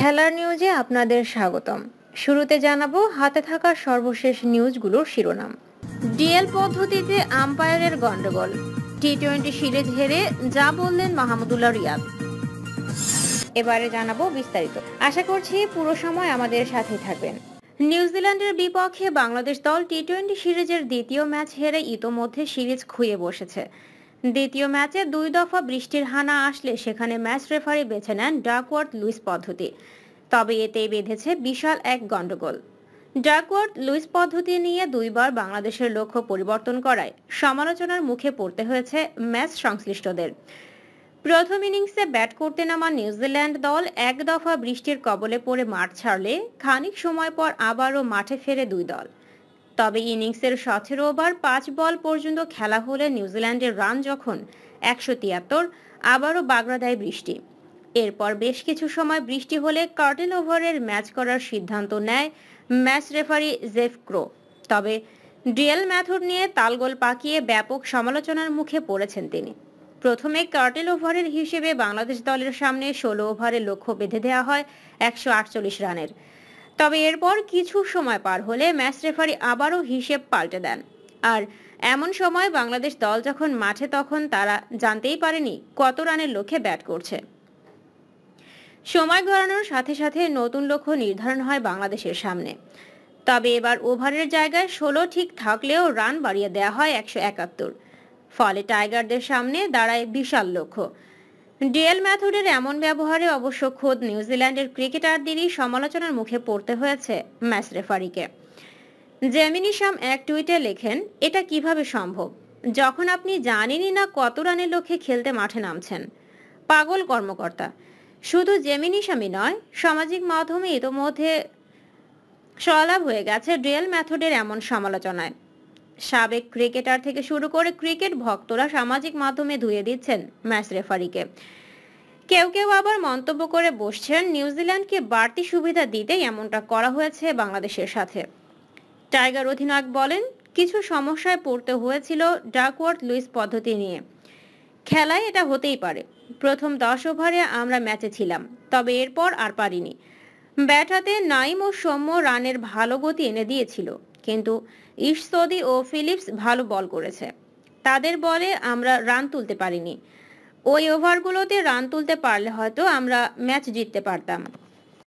খেলার নিউজে আপনাদের স্বাগতম শুরুতে জানাবো হাতে থাকা সর্বশেষ নিউজগুলোর শিরোনাম ডিএল পদ্ধতিতে আম্পায়ারের গন্ডগোল টি টোয়েন্টি সিরিজ হেরে যা বললেন মাহমুদুল্লাহ রিয়াদ এবারে জানাবো বিস্তারিত আশা করছি পুরো সময় আমাদের সাথে থাকবেন নিউজিল্যান্ডের বিপক্ষে বাংলাদেশ দল টি টোয়েন্টি সিরিজের দ্বিতীয় ম্যাচ হেরে ইতোমধ্যে সিরিজ খুঁয়ে বসেছে দ্বিতীয় ম্যাচে দুই দফা বৃষ্টির হানা আসলে সেখানে ম্যাচ রেফারি বেছে নেন ডাকওয়ার্থ লুইস পদ্ধতি তবে এতে বেঁধেছে বিশাল এক গণ্ডগোল ডাকওয়ার্থ লুইস পদ্ধতি নিয়ে দুইবার বাংলাদেশের লক্ষ্য পরিবর্তন করায় সমালোচনার মুখে পড়তে হয়েছে ম্যাচ সংশ্লিষ্টদের প্রথম ইনিংসে ব্যাট করতে নামা নিউজিল্যান্ড দল এক দফা বৃষ্টির কবলে পড়ে মাঠ ছাড়লে খানিক সময় পর আবারও মাঠে ফেরে দুই দল তবে ইনিংসের সতেরো ওভার পাঁচ বল পর্যন্ত খেলা হলে নিউজিল্যান্ডের রান যখন একশো তিয়াত্তর আবারও বাগড়া দেয় বৃষ্টি এরপর বেশ কিছু সময় বৃষ্টি হলে কার্টেন ওভারের ম্যাচ করার সিদ্ধান্ত নেয় ম্যাচ রেফারি জেফ ক্রো তবে ডিএল ম্যাথড নিয়ে তালগোল পাকিয়ে ব্যাপক সমালোচনার মুখে পড়েছেন তিনি প্রথমে কার্টেল ওভারের হিসেবে বাংলাদেশ দলের সামনে ষোলো ওভারে লক্ষ্য বেঁধে দেওয়া হয় একশো রানের তবে এরপর কিছু সময় পার হলে ম্যাচ রেফারি আবারও হিসেব পাল্টে দেন আর এমন সময় বাংলাদেশ দল যখন মাঠে তখন তারা জানতেই পারেনি কত রানের লক্ষ্যে ব্যাট করছে সময় ঘোরানোর সাথে সাথে নতুন লক্ষ্য নির্ধারণ হয় বাংলাদেশের সামনে তবে এবার ওভারের জায়গায় ষোলো ঠিক থাকলেও রান বাড়িয়ে দেয়া হয় একশো একাত্তর ফলে টাইগারদের সামনে দাঁড়ায় বিশাল লক্ষ্য ডিএল ম্যাথুডের এমন ব্যবহারে অবশ্য খোদ নিউজিল্যান্ডের ক্রিকেটারদেরই সমালোচনার মুখে পড়তে হয়েছে ম্যাচ রেফারিকে জ্যামিনিশাম এক টুইটে লেখেন এটা কিভাবে সম্ভব যখন আপনি জানেনই না কত রানের লক্ষ্যে খেলতে মাঠে নামছেন পাগল কর্মকর্তা শুধু জেমিনিসামই নয় সামাজিক মাধ্যমে ইতোমধ্যে সলাভ হয়ে গেছে ডুয়েল ম্যাথডের এমন সমালোচনায় সাবেক ক্রিকেটার থেকে শুরু করে ক্রিকেট ভক্তরা সামাজিক মাধ্যমে ধুয়ে দিচ্ছেন ম্যাচ রেফারিকে কেউ কেউ আবার মন্তব্য করে বসছেন নিউজিল্যান্ডকে বাড়তি সুবিধা দিতে এমনটা করা হয়েছে বাংলাদেশের সাথে টাইগার অধিনায়ক বলেন কিছু সমস্যায় পড়তে হয়েছিল ডাকওয়ার্থ লুইস পদ্ধতি নিয়ে খেলায় এটা হতেই পারে প্রথম দশ ওভারে আমরা ম্যাচে ছিলাম তবে এরপর আর পারিনি ব্যাট হাতে নাইম ও সৌম্য রানের ভালো গতি এনে দিয়েছিল কিন্তু ইশসদি ও ফিলিপস ভালো বল করেছে তাদের বলে আমরা রান তুলতে পারিনি ওই ওভারগুলোতে রান তুলতে পারলে হয়তো আমরা ম্যাচ জিততে পারতাম